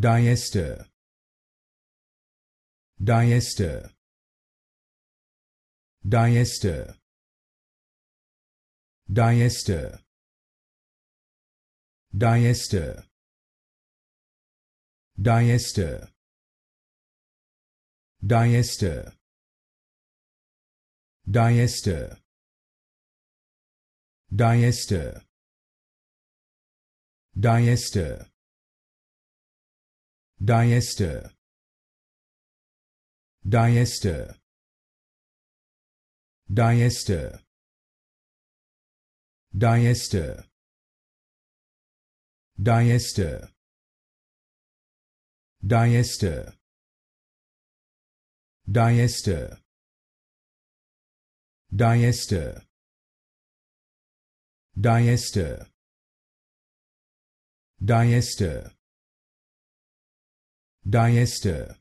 diester diester diester diester diester diester diester diester diester diester diester diester diester diester diester diester diester diester diester diester diester